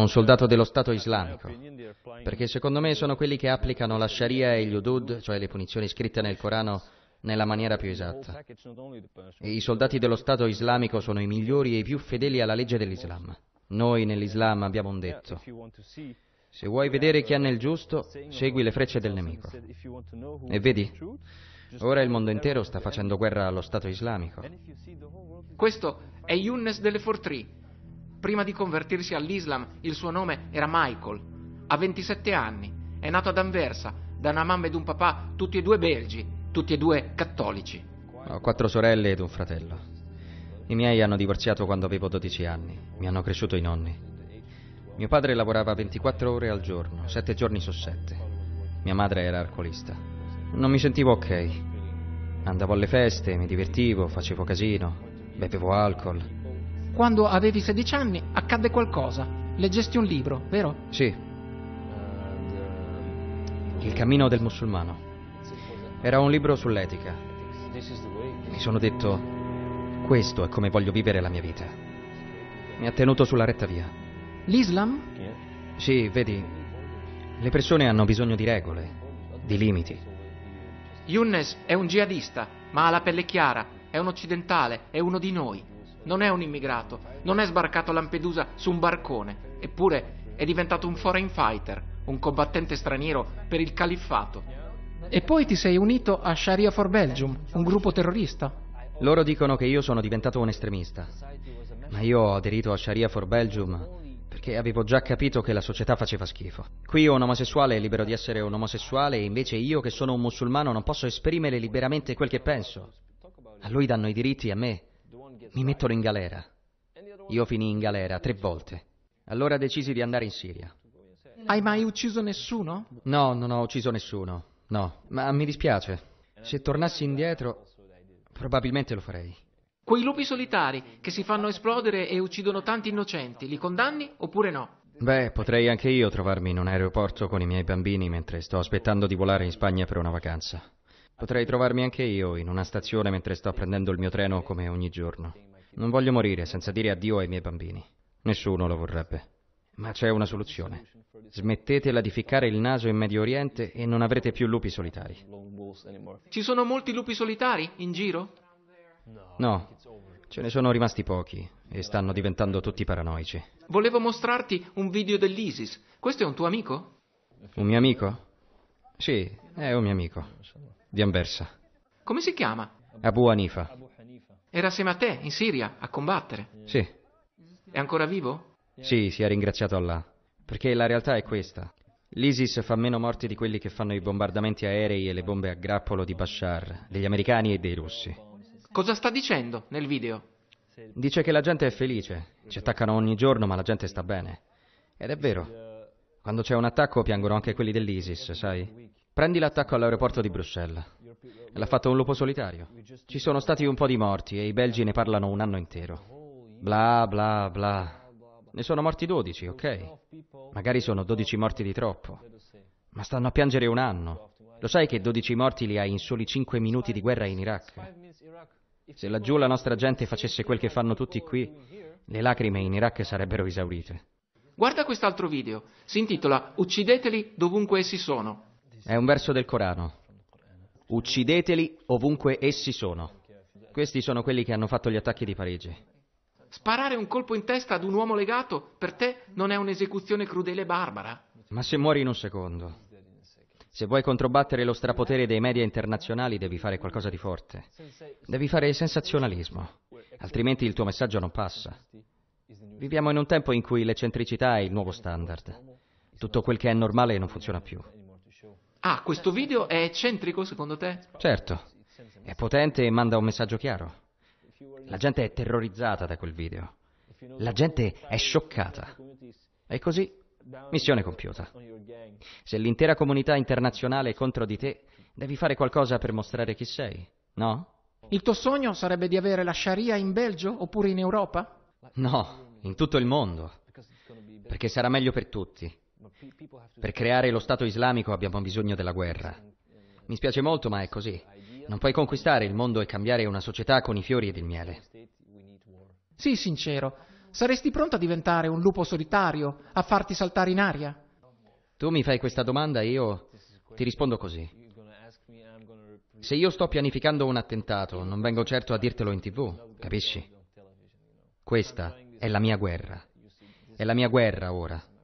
un soldato dello Stato islamico, perché secondo me sono quelli che applicano la Sharia e gli Udud, cioè le punizioni scritte nel Corano, nella maniera più esatta. E I soldati dello Stato islamico sono i migliori e i più fedeli alla legge dell'Islam. Noi nell'Islam abbiamo un detto. Se vuoi vedere chi ha nel giusto, segui le frecce del nemico. E vedi, ora il mondo intero sta facendo guerra allo Stato islamico. Questo è Yunus delle Fortree. Prima di convertirsi all'Islam il suo nome era Michael. Ha 27 anni è nato ad Anversa da una mamma ed un papà, tutti e due belgi, tutti e due cattolici. Ho quattro sorelle ed un fratello. I miei hanno divorziato quando avevo 12 anni, mi hanno cresciuto i nonni. Mio padre lavorava 24 ore al giorno, 7 giorni su 7. Mia madre era alcolista. Non mi sentivo ok. Andavo alle feste, mi divertivo, facevo casino, bevevo alcol quando avevi 16 anni accadde qualcosa, leggesti un libro, vero? Sì. Il cammino del musulmano. Era un libro sull'etica. Mi sono detto, questo è come voglio vivere la mia vita. Mi ha tenuto sulla retta via. L'Islam? Sì, vedi, le persone hanno bisogno di regole, di limiti. Younes è un jihadista, ma ha la pelle chiara, è un occidentale, è uno di noi non è un immigrato, non è sbarcato a Lampedusa su un barcone, eppure è diventato un foreign fighter, un combattente straniero per il califfato. E poi ti sei unito a Sharia for Belgium, un gruppo terrorista. Loro dicono che io sono diventato un estremista, ma io ho aderito a Sharia for Belgium perché avevo già capito che la società faceva schifo. Qui un omosessuale è libero di essere un omosessuale e invece io che sono un musulmano non posso esprimere liberamente quel che penso. A lui danno i diritti, a me mi mettono in galera. Io finii in galera tre volte. Allora decisi di andare in Siria. Hai mai ucciso nessuno? No, non ho ucciso nessuno. No, ma mi dispiace. Se tornassi indietro, probabilmente lo farei. Quei lupi solitari che si fanno esplodere e uccidono tanti innocenti, li condanni oppure no? Beh, potrei anche io trovarmi in un aeroporto con i miei bambini mentre sto aspettando di volare in Spagna per una vacanza. Potrei trovarmi anche io in una stazione mentre sto prendendo il mio treno come ogni giorno. Non voglio morire senza dire addio ai miei bambini. Nessuno lo vorrebbe. Ma c'è una soluzione. Smettetela di ficcare il naso in Medio Oriente e non avrete più lupi solitari. Ci sono molti lupi solitari in giro? No, ce ne sono rimasti pochi e stanno diventando tutti paranoici. Volevo mostrarti un video dell'ISIS. Questo è un tuo amico? Un mio amico? Sì, è eh, un oh mio amico, di Anversa. Come si chiama? Abu Hanifa. Era assieme a te, in Siria, a combattere. Sì. È ancora vivo? Sì, si è ringraziato Allah. Perché la realtà è questa. L'ISIS fa meno morti di quelli che fanno i bombardamenti aerei e le bombe a grappolo di Bashar, degli americani e dei russi. Cosa sta dicendo nel video? Dice che la gente è felice, ci attaccano ogni giorno ma la gente sta bene. Ed è vero. Quando c'è un attacco piangono anche quelli dell'ISIS, sai? Prendi l'attacco all'aeroporto di Bruxelles. L'ha fatto un lupo solitario. Ci sono stati un po' di morti e i belgi ne parlano un anno intero. Bla bla bla. Ne sono morti 12, ok? Magari sono 12 morti di troppo. Ma stanno a piangere un anno. Lo sai che 12 morti li hai in soli 5 minuti di guerra in Iraq? Se laggiù la nostra gente facesse quel che fanno tutti qui, le lacrime in Iraq sarebbero esaurite. Guarda quest'altro video. Si intitola Uccideteli dovunque essi sono. È un verso del Corano. Uccideteli ovunque essi sono. Questi sono quelli che hanno fatto gli attacchi di Parigi. Sparare un colpo in testa ad un uomo legato per te non è un'esecuzione crudele e barbara. Ma se muori in un secondo. Se vuoi controbattere lo strapotere dei media internazionali devi fare qualcosa di forte. Devi fare sensazionalismo, altrimenti il tuo messaggio non passa. Viviamo in un tempo in cui l'eccentricità è il nuovo standard. Tutto quel che è normale non funziona più. Ah, questo video è eccentrico secondo te? Certo, è potente e manda un messaggio chiaro. La gente è terrorizzata da quel video. La gente è scioccata. E così, missione compiuta. Se l'intera comunità internazionale è contro di te, devi fare qualcosa per mostrare chi sei, no? Il tuo sogno sarebbe di avere la Sharia in Belgio oppure in Europa? No, in tutto il mondo. Perché sarà meglio per tutti. Per creare lo Stato islamico abbiamo bisogno della guerra. Mi spiace molto, ma è così. Non puoi conquistare il mondo e cambiare una società con i fiori ed il miele. Sii sincero, saresti pronto a diventare un lupo solitario, a farti saltare in aria? Tu mi fai questa domanda e io ti rispondo così. Se io sto pianificando un attentato, non vengo certo a dirtelo in tv, capisci? Questa è la mia guerra. È la mia guerra ora.